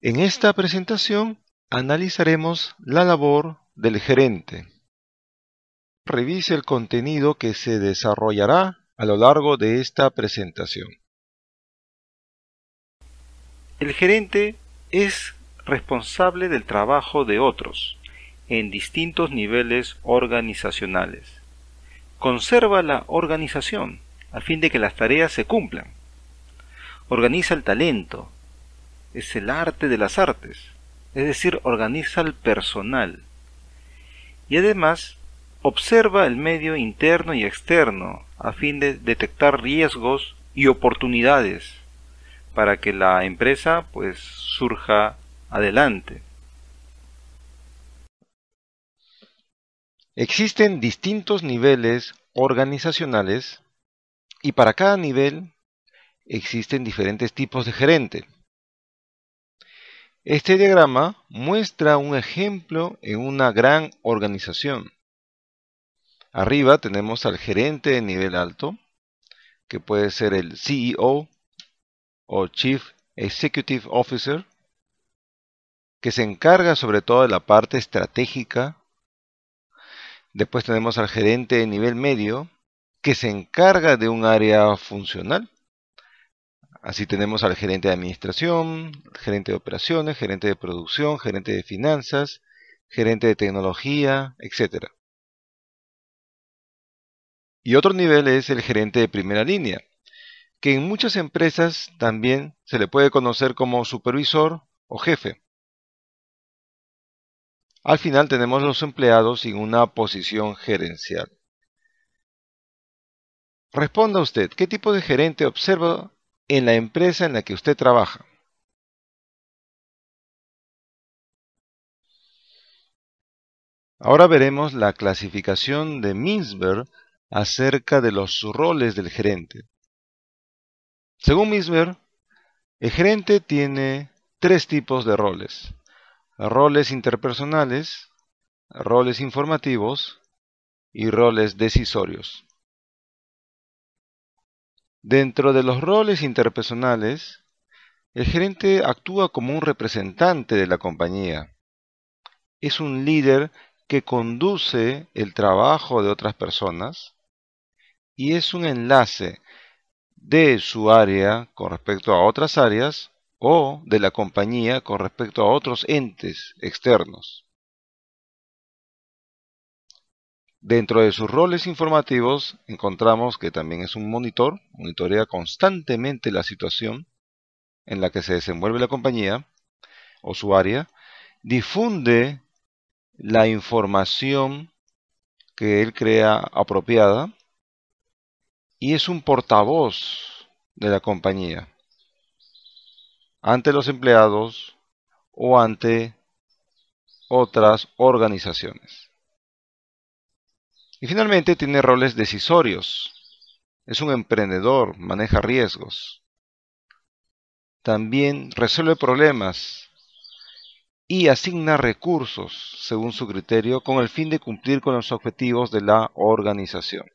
En esta presentación analizaremos la labor del gerente. Revise el contenido que se desarrollará a lo largo de esta presentación. El gerente es responsable del trabajo de otros en distintos niveles organizacionales. Conserva la organización a fin de que las tareas se cumplan. Organiza el talento, es el arte de las artes, es decir, organiza el personal. Y además, observa el medio interno y externo a fin de detectar riesgos y oportunidades para que la empresa pues surja adelante. Existen distintos niveles organizacionales y para cada nivel existen diferentes tipos de gerente. Este diagrama muestra un ejemplo en una gran organización. Arriba tenemos al gerente de nivel alto, que puede ser el CEO o Chief Executive Officer, que se encarga sobre todo de la parte estratégica. Después tenemos al gerente de nivel medio, que se encarga de un área funcional. Así tenemos al gerente de administración, gerente de operaciones, gerente de producción, gerente de finanzas, gerente de tecnología, etc. Y otro nivel es el gerente de primera línea, que en muchas empresas también se le puede conocer como supervisor o jefe. Al final tenemos los empleados en una posición gerencial. Responda usted, ¿qué tipo de gerente observa en la empresa en la que usted trabaja. Ahora veremos la clasificación de Minsberg acerca de los roles del gerente. Según Minsberg, el gerente tiene tres tipos de roles. Roles interpersonales, roles informativos y roles decisorios. Dentro de los roles interpersonales, el gerente actúa como un representante de la compañía. Es un líder que conduce el trabajo de otras personas y es un enlace de su área con respecto a otras áreas o de la compañía con respecto a otros entes externos. Dentro de sus roles informativos encontramos que también es un monitor, monitorea constantemente la situación en la que se desenvuelve la compañía o su área, difunde la información que él crea apropiada y es un portavoz de la compañía ante los empleados o ante otras organizaciones. Y finalmente tiene roles decisorios. Es un emprendedor, maneja riesgos. También resuelve problemas y asigna recursos según su criterio con el fin de cumplir con los objetivos de la organización.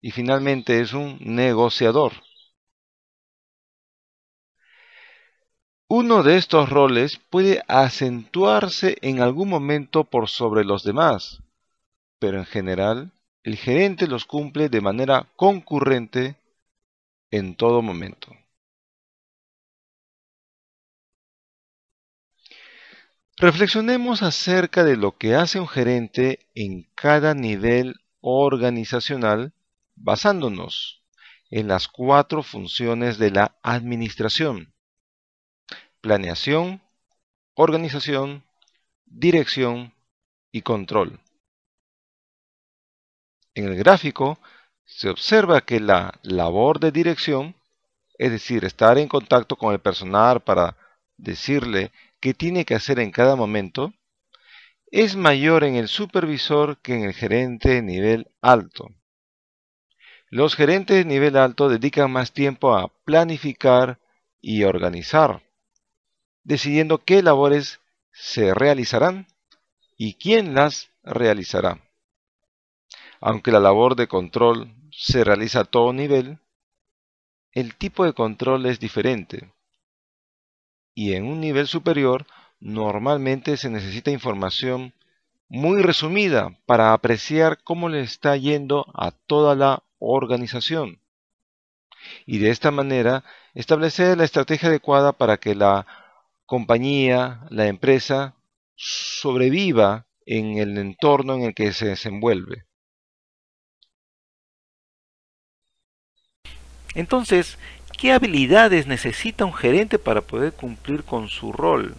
Y finalmente es un negociador. Uno de estos roles puede acentuarse en algún momento por sobre los demás, pero en general el gerente los cumple de manera concurrente en todo momento. Reflexionemos acerca de lo que hace un gerente en cada nivel organizacional basándonos en las cuatro funciones de la administración. Planeación, organización, dirección y control. En el gráfico se observa que la labor de dirección, es decir, estar en contacto con el personal para decirle qué tiene que hacer en cada momento, es mayor en el supervisor que en el gerente de nivel alto. Los gerentes de nivel alto dedican más tiempo a planificar y organizar, decidiendo qué labores se realizarán y quién las realizará. Aunque la labor de control se realiza a todo nivel, el tipo de control es diferente. Y en un nivel superior normalmente se necesita información muy resumida para apreciar cómo le está yendo a toda la organización. Y de esta manera establecer la estrategia adecuada para que la compañía, la empresa, sobreviva en el entorno en el que se desenvuelve. Entonces, ¿qué habilidades necesita un gerente para poder cumplir con su rol?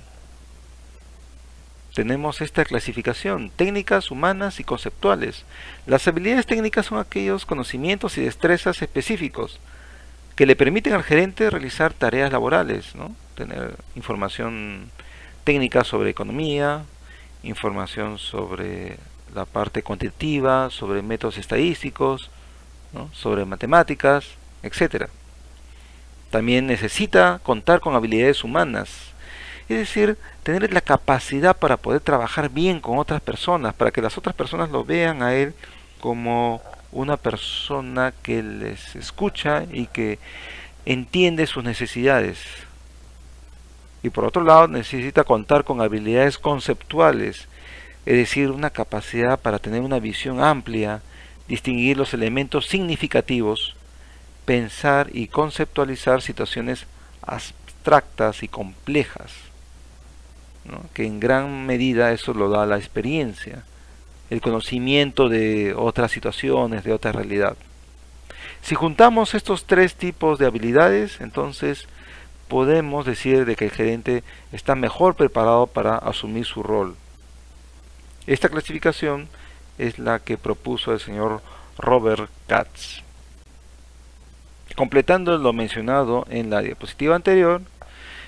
Tenemos esta clasificación, técnicas, humanas y conceptuales. Las habilidades técnicas son aquellos conocimientos y destrezas específicos que le permiten al gerente realizar tareas laborales, ¿no? tener información técnica sobre economía, información sobre la parte cuantitativa, sobre métodos estadísticos, sobre matemáticas, etcétera También necesita contar con habilidades humanas, es decir, tener la capacidad para poder trabajar bien con otras personas, para que las otras personas lo vean a él como una persona que les escucha y que entiende sus necesidades. Y por otro lado, necesita contar con habilidades conceptuales, es decir, una capacidad para tener una visión amplia, distinguir los elementos significativos, pensar y conceptualizar situaciones abstractas y complejas, que en gran medida eso lo da la experiencia, el conocimiento de otras situaciones, de otra realidad. Si juntamos estos tres tipos de habilidades, entonces podemos decir de que el gerente está mejor preparado para asumir su rol. Esta clasificación es la que propuso el señor Robert Katz. Completando lo mencionado en la diapositiva anterior,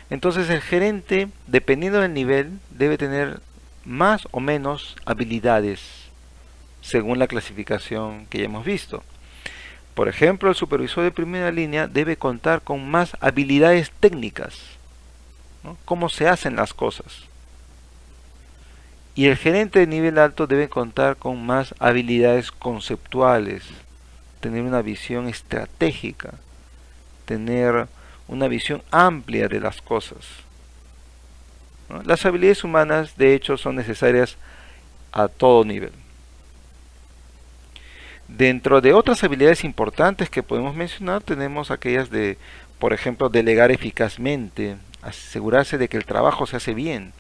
entonces el gerente, dependiendo del nivel, debe tener más o menos habilidades según la clasificación que ya hemos visto. Por ejemplo, el supervisor de primera línea debe contar con más habilidades técnicas, cómo se hacen las cosas. Y el gerente de nivel alto debe contar con más habilidades conceptuales, tener una visión estratégica, tener una visión amplia de las cosas. Las habilidades humanas, de hecho, son necesarias a todo nivel. Dentro de otras habilidades importantes que podemos mencionar, tenemos aquellas de, por ejemplo, delegar eficazmente, asegurarse de que el trabajo se hace bien,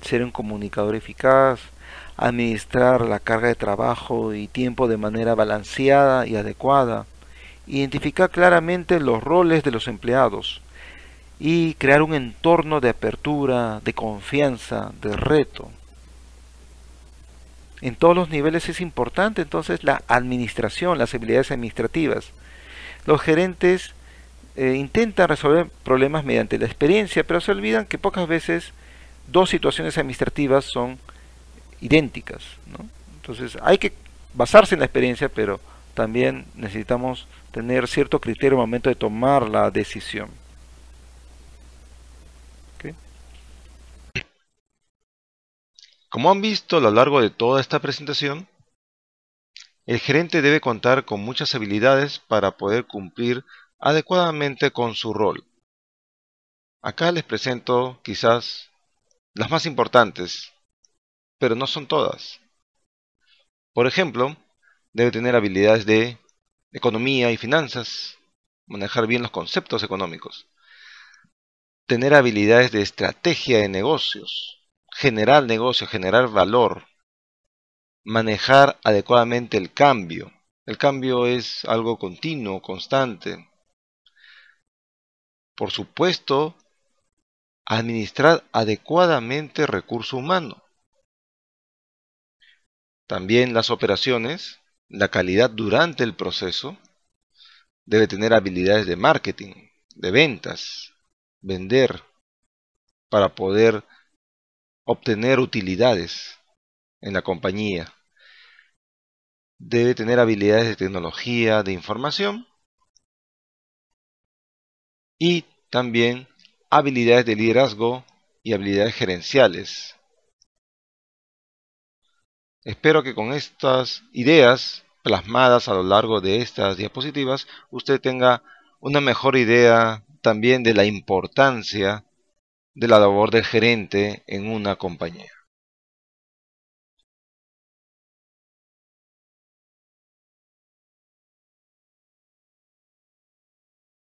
ser un comunicador eficaz, administrar la carga de trabajo y tiempo de manera balanceada y adecuada, identificar claramente los roles de los empleados y crear un entorno de apertura, de confianza, de reto. En todos los niveles es importante entonces la administración, las habilidades administrativas. Los gerentes eh, intentan resolver problemas mediante la experiencia, pero se olvidan que pocas veces dos situaciones administrativas son idénticas. Entonces hay que basarse en la experiencia, pero también necesitamos tener cierto criterio al momento de tomar la decisión. Como han visto a lo largo de toda esta presentación, el gerente debe contar con muchas habilidades para poder cumplir adecuadamente con su rol. Acá les presento quizás las más importantes pero no son todas. Por ejemplo, debe tener habilidades de economía y finanzas, manejar bien los conceptos económicos, tener habilidades de estrategia de negocios, generar negocio, generar valor, manejar adecuadamente el cambio. El cambio es algo continuo, constante. Por supuesto, administrar adecuadamente recurso humano. También las operaciones, la calidad durante el proceso, debe tener habilidades de marketing, de ventas, vender, para poder obtener utilidades en la compañía. Debe tener habilidades de tecnología, de información y también habilidades de liderazgo y habilidades gerenciales Espero que con estas ideas plasmadas a lo largo de estas diapositivas usted tenga una mejor idea también de la importancia de la labor del gerente en una compañía.